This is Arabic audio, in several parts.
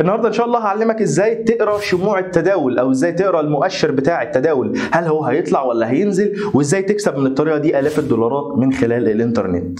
النهارده ان شاء الله هعلمك ازاي تقرا شموع التداول او ازاي تقرا المؤشر بتاع التداول هل هو هيطلع ولا هينزل وازاي تكسب من الطريقه دي الاف الدولارات من خلال الانترنت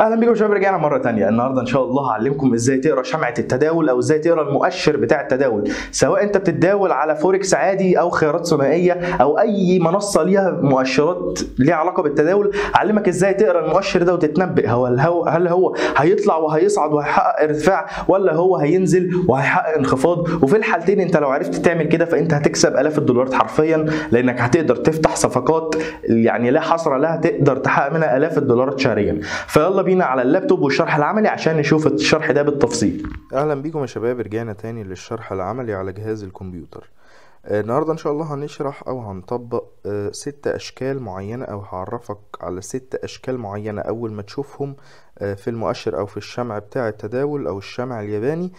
اهلا بيكم شباب رجعنا مره تانية النهارده ان شاء الله هعلمكم ازاي تقرا شمعه التداول او ازاي تقرا المؤشر بتاع التداول سواء انت بتتداول على فوركس عادي او خيارات ثنائيه او اي منصه ليها مؤشرات ليها علاقه بالتداول هعلمك ازاي تقرا المؤشر ده وتتنبأ هو هل هو هيطلع وهيصعد وهيحقق ارتفاع ولا هو هينزل وهيحقق انخفاض وفي الحالتين انت لو عرفت تعمل كده فانت هتكسب الاف الدولارات حرفيا لانك هتقدر تفتح صفقات يعني لا حصر لها تقدر تحقق منها الاف الدولارات شهريا فيلا بينا على اللابتوب والشرح العملي عشان نشوف الشرح ده بالتفصيل اهلا بيكم يا شباب رجعنا تاني للشرح العملي على جهاز الكمبيوتر آه، النهاردة ان شاء الله هنشرح او هنطبق آه، ست اشكال معينة او هعرفك على ست اشكال معينة اول ما تشوفهم آه، في المؤشر او في الشمع بتاع التداول او الشمع الياباني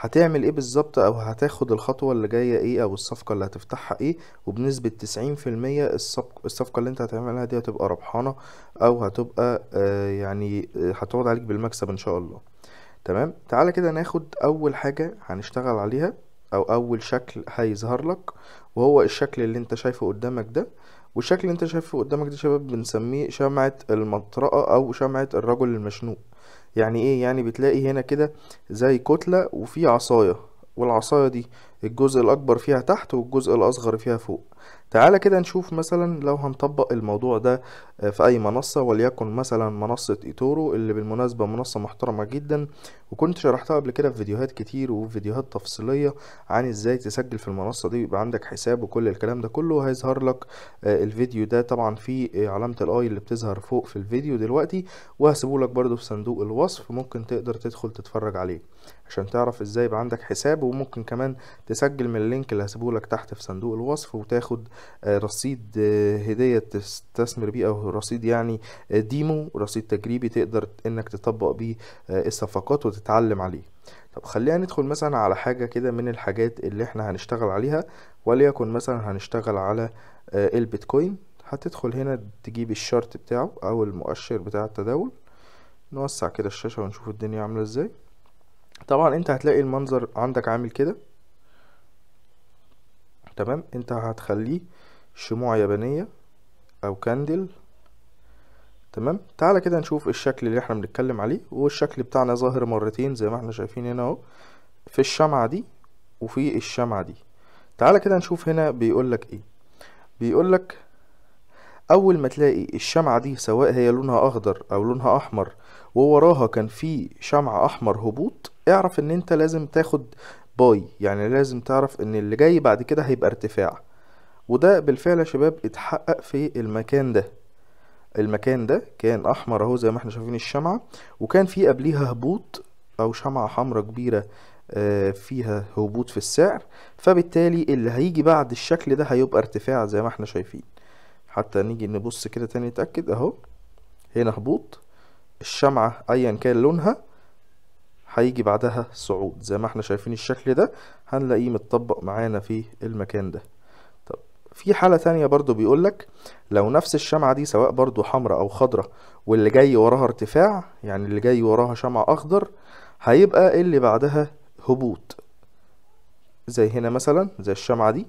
هتعمل ايه بالظبط او هتاخد الخطوة اللي جاية ايه او الصفقة اللي هتفتحها ايه وبنسبة تسعين في المية الصفقة اللي انت هتعملها دي هتبقى ربحانة او هتبقى آه يعني آه، هتقعد عليك بالمكسب ان شاء الله تمام تعالى كده ناخد اول حاجة هنشتغل عليها او اول شكل هيظهر لك وهو الشكل اللي انت شايفه قدامك ده والشكل اللي انت شايفه قدامك ده شباب بنسميه شمعة المطرقة او شمعة الرجل المشنوق يعني ايه يعني بتلاقي هنا كده زي كتلة وفي عصاية والعصاية دي الجزء الأكبر فيها تحت والجزء الأصغر فيها فوق تعالى كده نشوف مثلا لو هنطبق الموضوع ده آه، في اي منصة وليكن مثلا منصة ايتورو اللي بالمناسبة منصة محترمة جدا وكنت شرحتها قبل كده في فيديوهات كتير وفيديوهات تفصيلية عن ازاي تسجل في المنصة دي ويبقى عندك حساب وكل الكلام ده كله هيظهر لك آه، الفيديو ده طبعا في آه، علامة الاي اللي بتظهر فوق في الفيديو دلوقتي وهسيبه لك برده في صندوق الوصف ممكن تقدر تدخل تتفرج عليه عشان تعرف ازاي يبقى عندك حساب وممكن كمان تسجل من اللينك اللي هسيبهولك تحت في صندوق الوصف وتاخد آه، رصيد آه، هدية تستثمر بيه او رصيد يعني آه، ديمو رصيد تجريبي تقدر انك تطبق بيه الصفقات وتتعلم عليه طب خلينا ندخل مثلا على حاجة كده من الحاجات اللي احنا هنشتغل عليها وليكن مثلا هنشتغل على البيتكوين هتدخل هنا تجيب الشارت بتاعه او المؤشر بتاع التداول نوسع كده الشاشة ونشوف الدنيا عاملة ازاي طبعا انت هتلاقي المنظر عندك عامل كده تمام انت هتخليه شموع يابانية او كاندل تمام تعالى كده نشوف الشكل اللي احنا بنتكلم عليه والشكل بتاعنا ظاهر مرتين زي ما احنا شايفين هنا اهو في الشمعة دي وفي الشمعة دي تعالى كده نشوف هنا بيقولك ايه بيقولك اول ما تلاقي الشمعة دي سواء هي لونها اخضر او لونها احمر ووراها كان في شمعة احمر هبوط اعرف ان انت لازم تاخد باي يعني لازم تعرف ان اللي جاي بعد كده هيبقى ارتفاع وده بالفعل يا شباب اتحقق في المكان ده المكان ده كان احمر اهو زي ما احنا شايفين الشمعة وكان في قبليها هبوط او شمعة حمراء كبيرة آه، فيها هبوط في السعر فبالتالي اللي هيجي بعد الشكل ده هيبقى ارتفاع زي ما احنا شايفين حتى نيجي نبص كده تاني نتأكد اهو هنا هبوط الشمعة ايا كان لونها هيجي بعدها صعود زي ما احنا شايفين الشكل ده هنلاقيه متطبق معانا في المكان ده طب في حالة تانية برضو بيقولك لو نفس الشمعة دي سواء برضو حمراء او خضراء واللي جاي وراها ارتفاع يعني اللي جاي وراها شمع اخضر هيبقى اللي بعدها هبوط زي هنا مثلا زي الشمعة دي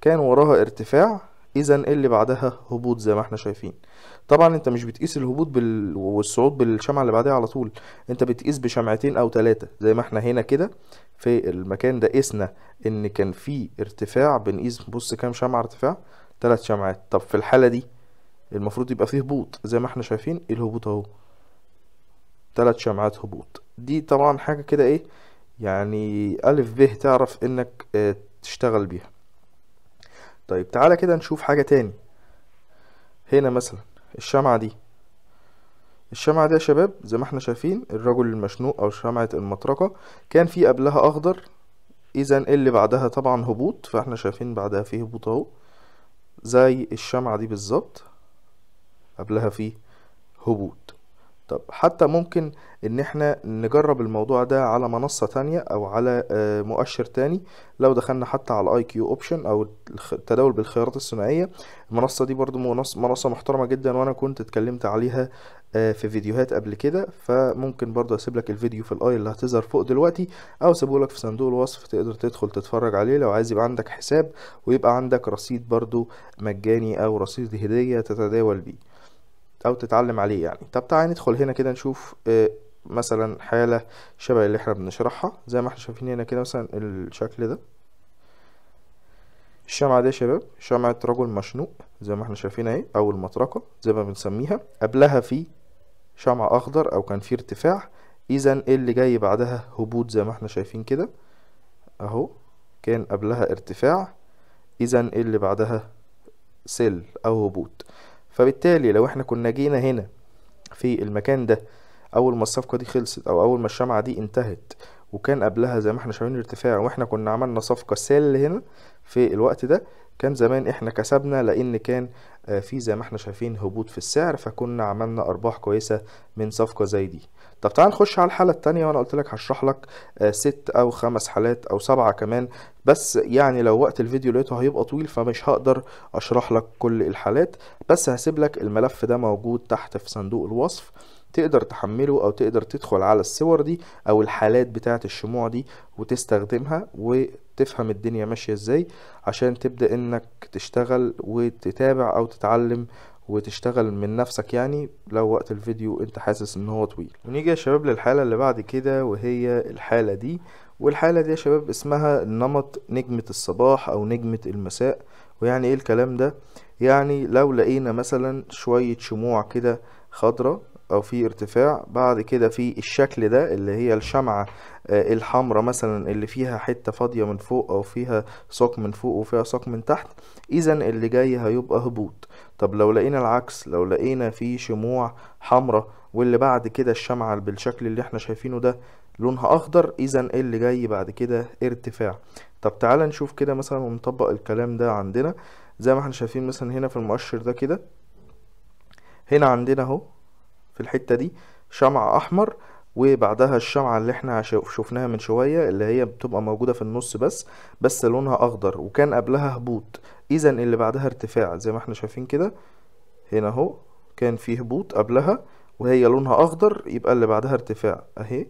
كان وراها ارتفاع اذا إيه اللي بعدها هبوط زي ما احنا شايفين طبعا انت مش بتقيس الهبوط بال... والصعود بالشمعه اللي بعدها على طول انت بتقيس بشمعتين او ثلاثه زي ما احنا هنا كده في المكان ده قسنا ان كان في ارتفاع بنقيس بص كام شمعه ارتفاع ثلاث شمعات طب في الحاله دي المفروض يبقى فيه هبوط زي ما احنا شايفين الهبوط اهو ثلاث شمعات هبوط دي طبعا حاجه كده ايه يعني الف ب تعرف انك آه، تشتغل بيها طيب تعالى كده نشوف حاجة تاني هنا مثلا الشمعة دي الشمعة دي يا شباب زي ما احنا شايفين الرجل المشنوق او شمعة المطرقة كان في قبلها اخضر اذا اللي بعدها طبعا هبوط فاحنا شايفين بعدها فيه هبوط اهو زي الشمعة دي بالظبط قبلها فيه هبوط طب حتى ممكن ان احنا نجرب الموضوع ده على منصة تانية او على آه، مؤشر تاني لو دخلنا حتى على الاي كيو اوبشن او التداول بالخيارات الثنائية المنصة دي برضو منصة محترمة جدا وانا كنت اتكلمت عليها آه، في فيديوهات قبل كده فممكن برضو اسيب لك الفيديو في الاي اللي هتظهر فوق دلوقتي او اسيبه لك في صندوق الوصف تقدر تدخل تتفرج عليه لو عايز يبقى عندك حساب ويبقى عندك رصيد برضو مجاني او رصيد هدية تتداول بيه او تتعلم عليه يعني طب تعالى ندخل هنا كده نشوف آه، مثلا حالة شبه اللي احنا بنشرحها زي ما احنا شايفين هنا كده مثلا الشكل ده الشمعة دي يا شباب شمعة رجل مشنوق زي ما احنا شايفين اهي او المطرقة زي ما بنسميها قبلها في شمعة اخضر او كان في ارتفاع اذا اللي جاي بعدها هبوط زي ما احنا شايفين كده اهو كان قبلها ارتفاع اذا اللي بعدها سيل او هبوط فبالتالي لو احنا كنا جينا هنا في المكان ده اول ما الصفقه دي خلصت او اول ما الشمعه دي انتهت وكان قبلها زي ما احنا شايفين ارتفاع واحنا كنا عملنا صفقه سيل هنا في الوقت ده كان زمان احنا كسبنا لان كان آه، في زي ما احنا شايفين هبوط في السعر فكنا عملنا ارباح كويسه من صفقه زي دي طب تعال نخش على الحالة التانية وانا قلت لك هشرح لك آه، ست او خمس حالات او سبعة كمان بس يعني لو وقت الفيديو لقيته هيبقى طويل فمش هقدر اشرح لك كل الحالات بس هسيب لك الملف ده موجود تحت في صندوق الوصف تقدر تحمله او تقدر تدخل على الصور دي او الحالات بتاعه الشموع دي وتستخدمها وتفهم الدنيا ماشيه ازاي عشان تبدا انك تشتغل وتتابع او تتعلم وتشتغل من نفسك يعني لو وقت الفيديو انت حاسس ان هو طويل ونيجي يا شباب للحالة اللي بعد كده وهي الحالة دي والحالة دي يا شباب اسمها نمط نجمة الصباح او نجمة المساء ويعني ايه الكلام ده يعني لو لقينا مثلا شوية شموع كده خضرة او في ارتفاع بعد كده في الشكل ده اللي هي الشمعة آه، الحمراء مثلا اللي فيها حتة فاضية من فوق او فيها ساق من فوق وفيها ساق من تحت اذا اللي جاي هيبقى هبوط طب لو لقينا العكس لو لقينا في شموع حمراء واللي بعد كده الشمعة بالشكل اللي احنا شايفينه ده لونها اخضر اذا اللي جاي بعد كده ارتفاع طب تعالى نشوف كده مثلا ونطبق الكلام ده عندنا زي ما احنا شايفين مثلا هنا في المؤشر ده كده هنا عندنا اهو في الحتة دي شمعة احمر وبعدها الشمعة اللي احنا شفناها من شوية اللي هي بتبقى موجودة في النص بس بس لونها اخضر وكان قبلها هبوط اذا اللي بعدها ارتفاع زي ما احنا شايفين كده هنا اهو كان في هبوط قبلها وهي لونها اخضر يبقى اللي بعدها ارتفاع اهي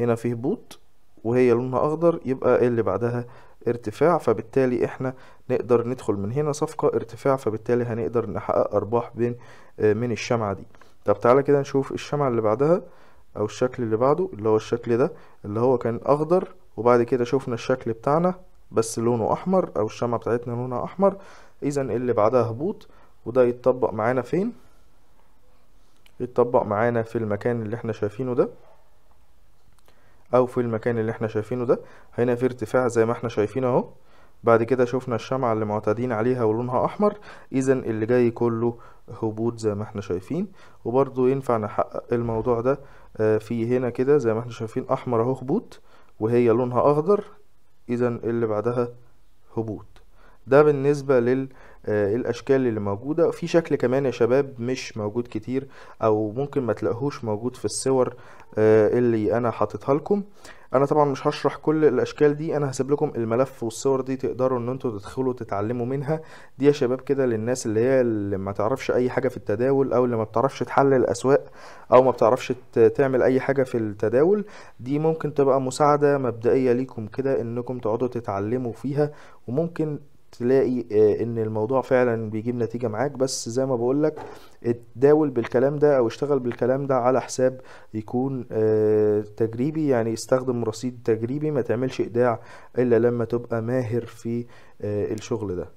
هنا في هبوط وهي لونها اخضر يبقى اللي بعدها ارتفاع فبالتالي احنا نقدر ندخل من هنا صفقة ارتفاع فبالتالي هنقدر نحقق ارباح بين آه، من الشمعة دي طب تعالى كده نشوف الشمعة اللي بعدها او الشكل اللي بعده اللي هو الشكل ده اللي هو كان اخضر وبعد كده شوفنا الشكل بتاعنا بس لونه احمر او الشمعة بتاعتنا لونها احمر اذا اللي بعدها هبوط وده يتطبق معانا فين يتطبق معانا في المكان اللي احنا شايفينه ده او في المكان اللي احنا شايفينه ده هنا في ارتفاع زي ما احنا شايفين اهو بعد كده شفنا الشمعة اللي معتادين عليها ولونها أحمر إذا اللي جاي كله هبوط زي ما احنا شايفين وبرضو ينفع نحقق الموضوع ده آه، في هنا كده زي ما احنا شايفين أحمر أهو هبوط وهي لونها أخضر إذا اللي بعدها هبوط ده بالنسبة لل آه، الاشكال اللي موجودة في شكل كمان يا شباب مش موجود كتير او ممكن ما تلاقوهوش موجود في الصور آه، اللي انا حاططها لكم انا طبعا مش هشرح كل الاشكال دي انا هسيب لكم الملف والصور دي تقدروا ان انتوا تدخلوا تتعلموا منها دي يا شباب كده للناس اللي هي اللي ما تعرفش اي حاجه في التداول او اللي ما بتعرفش تحلل الاسواق او ما بتعرفش تعمل اي حاجه في التداول دي ممكن تبقى مساعده مبدئيه ليكم كده انكم تقعدوا تتعلموا فيها وممكن تلاقي آه، ان الموضوع فعلا بيجيب نتيجه معاك بس زي ما بقولك اتداول بالكلام ده او اشتغل بالكلام ده على حساب يكون آه، تجريبي يعني استخدم رصيد تجريبي ما تعملش ايداع الا لما تبقى ماهر في آه، الشغل ده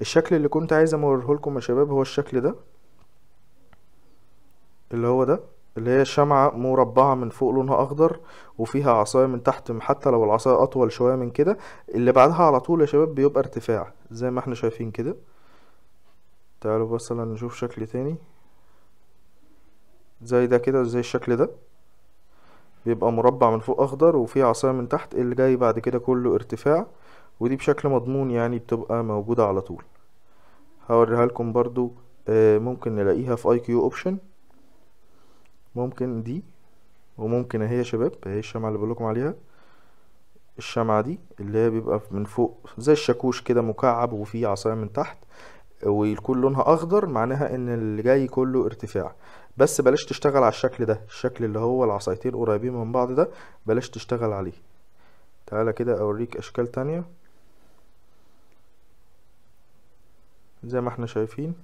الشكل اللي كنت عايز اوريه لكم يا شباب هو الشكل ده اللي هو ده اللي هي شمعة مربعة من فوق لونها أخضر وفيها عصاية من تحت حتى لو العصاية أطول شوية من كده اللي بعدها على طول يا شباب بيبقى ارتفاع زي ما احنا شايفين كده تعالوا مثلا نشوف شكل تاني زي ده كده زي الشكل ده بيبقى مربع من فوق أخضر وفيه عصاية من تحت اللي جاي بعد كده كله ارتفاع ودي بشكل مضمون يعني بتبقى موجودة على طول هوريها لكم برضو آه، ممكن نلاقيها في اي كيو اوبشن ممكن دي وممكن اهي يا شباب اهي الشمعة اللي بقولكم عليها الشمعة دي اللي هي بيبقى من فوق زي الشاكوش كده مكعب وفيه عصاية من تحت ويكون لونها اخضر معناها ان اللي جاي كله ارتفاع بس بلاش تشتغل على الشكل ده الشكل اللي هو العصايتين قريبين من بعض ده بلاش تشتغل عليه تعالى كده اوريك اشكال تانية زي ما احنا شايفين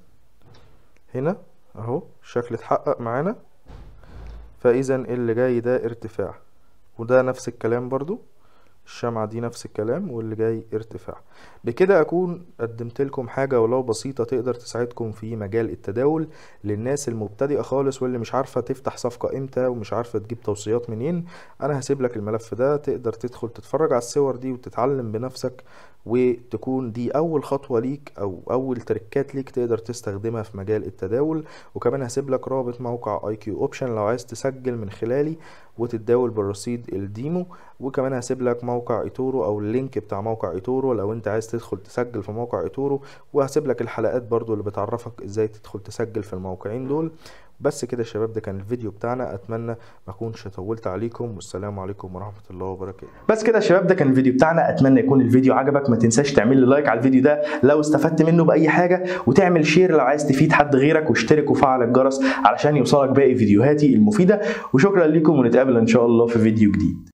هنا اهو الشكل اتحقق معانا فاذا اللي جاي ده ارتفاع وده نفس الكلام برضو الشمعة دي نفس الكلام واللي جاي ارتفاع بكده اكون قدمت لكم حاجة ولو بسيطة تقدر تساعدكم في مجال التداول للناس المبتدئة خالص واللي مش عارفة تفتح صفقة امتى ومش عارفة تجيب توصيات منين انا هسيب لك الملف ده تقدر تدخل تتفرج على الصور دي وتتعلم بنفسك وتكون دي اول خطوه ليك او اول تركات ليك تقدر تستخدمها في مجال التداول وكمان هسيب لك رابط موقع اي كيو اوبشن لو عايز تسجل من خلالي وتتداول بالرصيد الديمو وكمان هسيب لك موقع ايتورو او اللينك بتاع موقع ايتورو لو انت عايز تدخل تسجل في موقع ايتورو وهسيب لك الحلقات برضو اللي بتعرفك ازاي تدخل تسجل في الموقعين دول بس كده يا شباب ده كان الفيديو بتاعنا اتمنى ما اكونش طولت عليكم والسلام عليكم ورحمه الله وبركاته بس كده يا شباب ده كان الفيديو بتاعنا اتمنى يكون الفيديو عجبك ما تنساش تعمل لي لايك على الفيديو ده لو استفدت منه باي حاجه وتعمل شير لو عايز تفيد حد غيرك واشترك وفعل الجرس علشان يوصلك باقي فيديوهاتي المفيده وشكرا لكم ونتقابل ان شاء الله في فيديو جديد